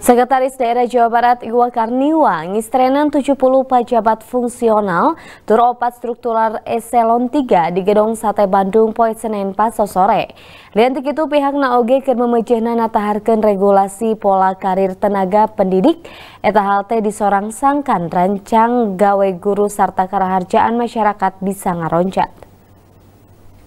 Sekretaris Daerah Jawa Barat Iwa Karniwa ngistrenan 70 pejabat fungsional tur opat struktural eselon 3 di Gedung Sate Bandung poin Senen Paso sore. Riantik itu pihak NAOG keur memejehna nataharkan regulasi pola karir tenaga pendidik eta halte disorang sangkan rancang gawe guru serta keraharjaan masyarakat bisa ngaroncat.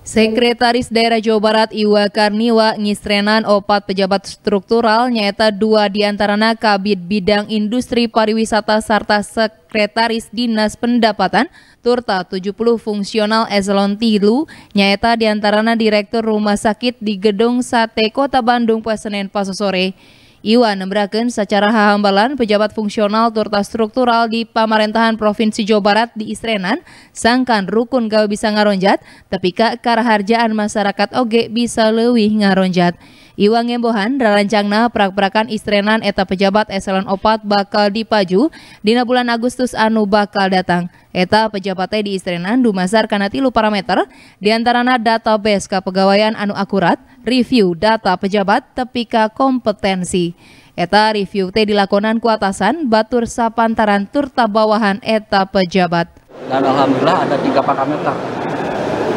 Sekretaris Daerah Jawa Barat Iwa Karniwa ngisrenan opat pejabat struktural nyaita dua diantarana Kabit Bidang Industri Pariwisata serta Sekretaris Dinas Pendapatan turta 70 fungsional eselon tilu nyaita diantarana Direktur Rumah Sakit di Gedung Sate Kota Bandung Senin pas sore. Iwan nembraken secara hahambalan pejabat fungsional turta struktural di pemerintahan Provinsi Jawa Barat di Istrenan, sangkan rukun gawe bisa ngaronjat, tapi kak karaharjaan masyarakat oge bisa lewih ngaronjat. Iwang Embohan darancangna prak-prakan istrenan eta pejabat eselon opat bakal dipaju Dina bulan Agustus anu bakal datang eta pejabatnya di istrenan dumasar karena tilu parameter diantarana database kepegawaian anu akurat review data pejabat tepika kompetensi Eta review teh dilakonan kuatasan batur sapantaran turta bawahan eta pejabat. Dan alhamdulillah ada tiga parameter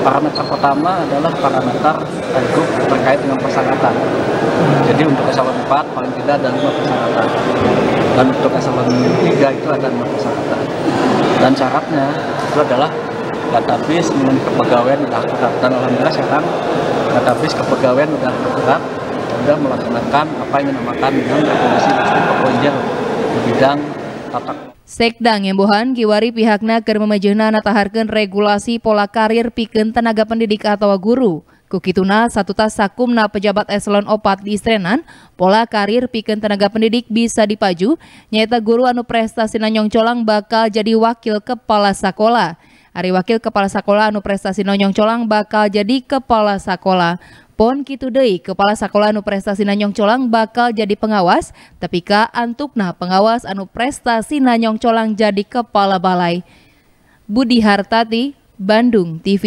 parameter pertama adalah parameter group terkait dengan persyaratan. Jadi untuk eselon 4 paling tidak ada 5 persyaratan. Dan untuk eselon 3 itu ada 6 persyaratan. Dan syaratnya itu adalah database mengenai kepegawaian udah akurat. Dan alhamdulillah sekarang database kepegawaian sudah akurat sudah melaksanakan apa yang dinamakan dengan rekomendasi pokok di bidang Sekda Ngembohan kiwari pihakna keur memejehna nataharkan regulasi pola karir piken tenaga pendidik atau guru. Kukituna satu tas sakumna pejabat eselon opat di Istrenan, pola karir piken tenaga pendidik bisa dipaju, nyata guru anu prestasi nanyong colang bakal jadi wakil kepala sekolah. hari wakil kepala sekolah anu prestasi nonyong colang bakal jadi kepala sekolah. Pon kitu kepala sekolah anu prestasi Nanyong Colang bakal jadi pengawas tapi ka antukna pengawas anu prestasi Nanyong Colang jadi kepala balai Budi Hartati Bandung TV